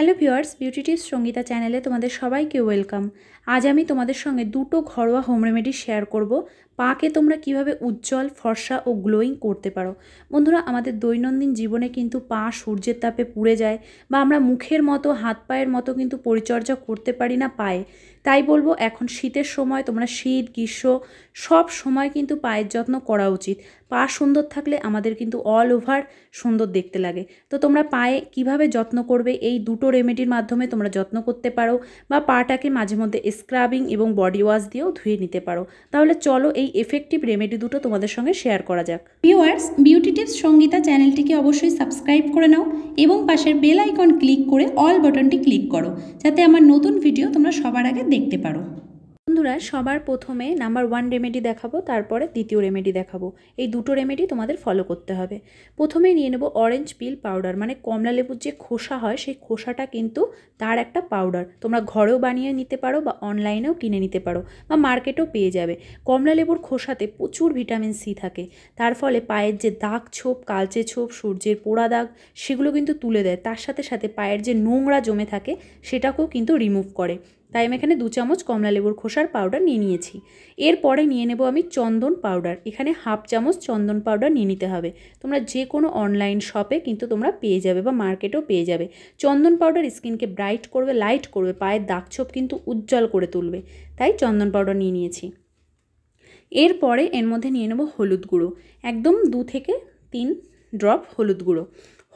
hello viewers beauty tips Sangeeta চ্যানেলে তোমাদের সবাইকে ওয়েলকাম আজ আমি তোমাদের সঙ্গে দুটো ঘরোয়া হোম রেমেডি শেয়ার করব পাকে তোমরা কিভাবে উজ্জ্বল ফর্সা ও গ্লোয়িং করতে পারো বন্ধুরা আমাদের দৈনন্দিন জীবনে কিন্তু পা সূর্যের তাপে পুড়ে যায় বা আমরা মুখের মতো হাত পায়ের মতো কিন্তু পরিচর্যা করতে পারি না পায়ে তাই বলবো এখন শীতের সময় তোমরা শীত গ্রীষ্ম সব সময় কিন্তু পায়ের যত্ন করা উচিত পা সুন্দর থাকলে আমাদের কিন্তু অল ওভার সুন্দর দেখতে লাগে তো তোমরা পায়ে কিভাবে যত্ন করবে এই দুটো রেমেডির মাধ্যমে তোমরা যত্ন করতে পারো বা পাটাকে মাঝে মধ্যে স্ক্রাবিং এবং বডি ওয়াশ দিয়েও ধুয়ে নিতে পারো তাহলে চলো এই এই এফেক্টিভ রেমেডি দুটো তোমাদের সঙ্গে শেয়ার করা যাক ভিউয়ার্স বিউটি টিপস সঙ্গীতা চ্যানেলটিকে অবশ্যই সাবস্ক্রাইব করে নাও এবং পাশের বেল আইকন ক্লিক করে অল বাটনটি ক্লিক করো যাতে আমার নতুন ভিডিও তোমরা সবার আগে দেখতে পারো বন্ধুরা সবার প্রথমে নাম্বার ওয়ান রেমেডি দেখাবো তারপরে দ্বিতীয় রেমেডি দেখাবো এই দুটো রেমেডি তোমাদের ফলো করতে হবে প্রথমে নিয়ে নেবো অরেঞ্জ পিল পাউডার মানে কমলা লেবুর যে খোসা হয় সেই খোসাটা কিন্তু তার একটা পাউডার তোমরা ঘরেও বানিয়ে নিতে পারো বা অনলাইনেও কিনে নিতে পারো বা মার্কেটেও পেয়ে যাবে কমলা লেবুর খোসাতে প্রচুর ভিটামিন সি থাকে তার ফলে পায়ের যে দাগ ছোপ কালচে ছোপ সূর্যের পোড়া দাগ সেগুলো কিন্তু তুলে দেয় তার সাথে সাথে পায়ের যে নোংরা জমে থাকে সেটাকেও কিন্তু রিমুভ করে তাই আমি এখানে দু চামচ কমলা লেবুর খোসার পাউডার নিয়ে নিয়েছি এরপরে নিয়ে নেব আমি চন্দন পাউডার এখানে হাফ চামচ চন্দন পাউডার নিয়ে নিতে হবে তোমরা যে কোনো অনলাইন শপে কিন্তু তোমরা পেয়ে যাবে বা মার্কেটেও পেয়ে যাবে চন্দন পাউডার স্কিনকে ব্রাইট করবে লাইট করবে পায়ের দাগ ছোপ কিন্তু উজ্জ্বল করে তুলবে তাই চন্দন পাউডার নিয়ে নিয়েছি এরপরে এর মধ্যে নিয়ে নেব হলুদ গুঁড়ো একদম দু থেকে তিন ড্রপ হলুদ গুঁড়ো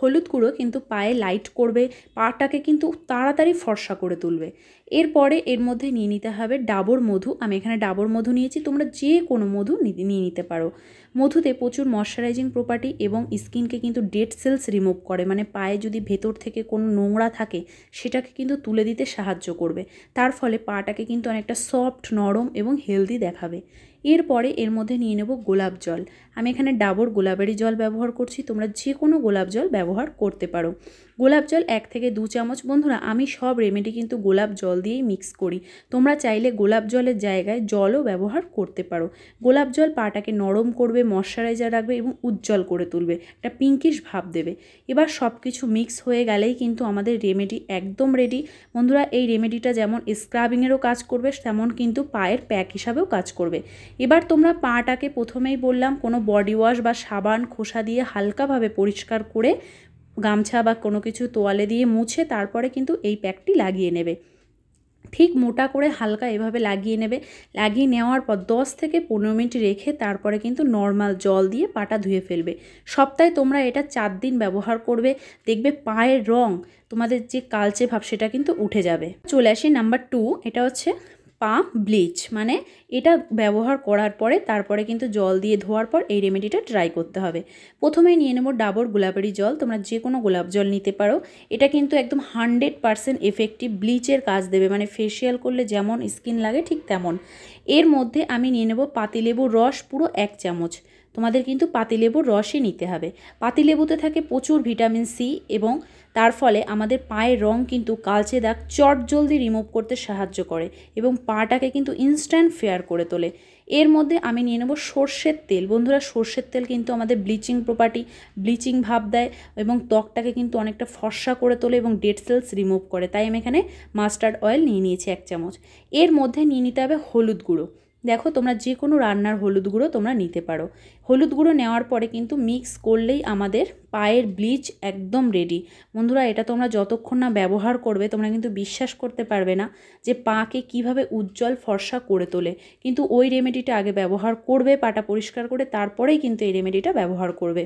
হলুদ কুঁড়ো কিন্তু পায়ে লাইট করবে পাটাকে কিন্তু তাড়াতাড়ি ফর্সা করে তুলবে এরপরে এর মধ্যে নিয়ে নিতে হবে ডাবর মধু আমি এখানে ডাবর মধু নিয়েছি তোমরা যে কোনো মধু নিয়ে নিতে পারো মধুতে প্রচুর ময়শ্চারাইজিং প্রপার্টি এবং স্কিনকে কিন্তু ডেড সেলস রিমুভ করে মানে পায়ে যদি ভেতর থেকে কোনো নোংরা থাকে সেটাকে কিন্তু তুলে দিতে সাহায্য করবে তার ফলে পাটাকে কিন্তু অনেকটা সফট নরম এবং হেলদি দেখাবে এরপরে এর মধ্যে নিয়ে নেব গোলাপ জল আমি এখানে ডাবর গোলাপেরই জল ব্যবহার করছি তোমরা যে কোনো গোলাপ জল ব্যবহার করতে পারো গোলাপ জল এক থেকে দু চামচ বন্ধুরা আমি সব রেমেডি কিন্তু গোলাপ জল দিয়েই মিক্স করি তোমরা চাইলে গোলাপ জলের জায়গায় জলও ব্যবহার করতে পারো গোলাপ জল পাটাকে নরম করবে ময়শ্চারাইজার রাখবে এবং উজ্জ্বল করে তুলবে একটা পিঙ্কিশ ভাব দেবে এবার সব কিছু মিক্স হয়ে গেলেই কিন্তু আমাদের রেমেডি একদম রেডি বন্ধুরা এই রেমেডিটা যেমন স্ক্রাবিংয়েরও কাজ করবে তেমন কিন্তু পায়ের প্যাক হিসাবেও কাজ করবে এবার তোমরা পাটাকে প্রথমেই বললাম কোনো বডি ওয়াশ বা সাবান খোসা দিয়ে হালকাভাবে পরিষ্কার করে গামছা বা কোনো কিছু তোয়ালে দিয়ে মুছে তারপরে কিন্তু এই প্যাকটি লাগিয়ে নেবে ঠিক মোটা করে হালকা এভাবে লাগিয়ে নেবে লাগিয়ে নেওয়ার পর দশ থেকে পনেরো মিনিট রেখে তারপরে কিন্তু নর্মাল জল দিয়ে পাটা ধুয়ে ফেলবে সপ্তাহে তোমরা এটা চার দিন ব্যবহার করবে দেখবে পায়ের রং তোমাদের যে কালচে ভাব সেটা কিন্তু উঠে যাবে চলে আসি নাম্বার টু এটা হচ্ছে পা ব্লিচ মানে এটা ব্যবহার করার পরে তারপরে কিন্তু জল দিয়ে ধোয়ার পর এই রেমেডিটা ট্রাই করতে হবে প্রথমে নিয়ে নেবো ডাবর গোলাপেরি জল তোমরা যে কোনো গোলাপ জল নিতে পারো এটা কিন্তু একদম হানড্রেড পারসেন্ট এফেক্টিভ ব্লিচের কাজ দেবে মানে ফেশিয়াল করলে যেমন স্কিন লাগে ঠিক তেমন এর মধ্যে আমি নিয়ে নেবো পাতিলেবুর রস পুরো এক চামচ তোমাদের কিন্তু পাতিলেবুর রসই নিতে হবে পাতিলেবুতে থাকে প্রচুর ভিটামিন সি এবং তার ফলে আমাদের পায়ের রং কিন্তু কালচে দাগ চট জলদি রিমুভ করতে সাহায্য করে এবং পাটাকে কিন্তু ইনস্ট্যান্ট ফেয়ার করে তোলে এর মধ্যে আমি নিয়ে নেব সর্ষের তেল বন্ধুরা সর্ষের তেল কিন্তু আমাদের ব্লিচিং প্রপার্টি ব্লিচিং ভাব দেয় এবং ত্বকটাকে কিন্তু অনেকটা ফর্সা করে তোলে এবং ডেড সেলস রিমুভ করে তাই আমি এখানে মাস্টার্ড অয়েল নিয়ে নিয়েছি এক চামচ এর মধ্যে নিয়ে নিতে হবে হলুদ গুঁড়ো দেখো তোমরা যে কোনো রান্নার হলুদ গুঁড়ো তোমরা নিতে পারো হলুদ গুঁড়ো নেওয়ার পরে কিন্তু মিক্স করলেই আমাদের পায়ের ব্লিচ একদম রেডি বন্ধুরা এটা তোমরা যতক্ষণ না ব্যবহার করবে তোমরা কিন্তু বিশ্বাস করতে পারবে না যে পাকে কিভাবে উজ্জ্বল ফর্সা করে তোলে কিন্তু ওই রেমেডিটা আগে ব্যবহার করবে পাটা পরিষ্কার করে তারপরেই কিন্তু এই রেমেডিটা ব্যবহার করবে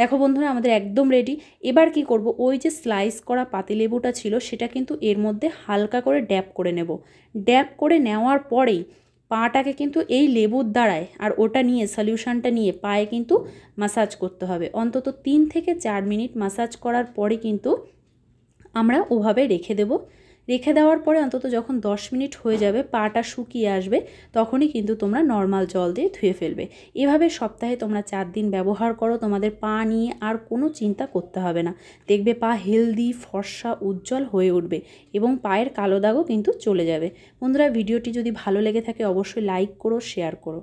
দেখো বন্ধুরা আমাদের একদম রেডি এবার কি করব ওই যে স্লাইস করা পাতিলেবুটা ছিল সেটা কিন্তু এর মধ্যে হালকা করে ড্যাপ করে নেব ড্যাপ করে নেওয়ার পরেই পাটাকে কিন্তু এই লেবুর দ্বারায় আর ওটা নিয়ে সলিউশনটা নিয়ে পায়ে কিন্তু মাসাজ করতে হবে অন্তত তিন থেকে চার মিনিট মাসাজ করার পরে কিন্তু আমরা ওভাবে রেখে দেবো রেখে দেওয়ার পরে অন্তত যখন 10 মিনিট হয়ে যাবে পাটা শুকিয়ে আসবে তখনই কিন্তু তোমরা নর্মাল জল দিয়ে ধুয়ে ফেলবে এভাবে সপ্তাহে তোমরা চার দিন ব্যবহার করো তোমাদের পা নিয়ে আর কোনো চিন্তা করতে হবে না দেখবে পা হেলদি ফর্সা উজ্জ্বল হয়ে উঠবে এবং পায়ের কালো দাগও কিন্তু চলে যাবে বন্ধুরা ভিডিওটি যদি ভালো লেগে থাকে অবশ্যই লাইক করো শেয়ার করো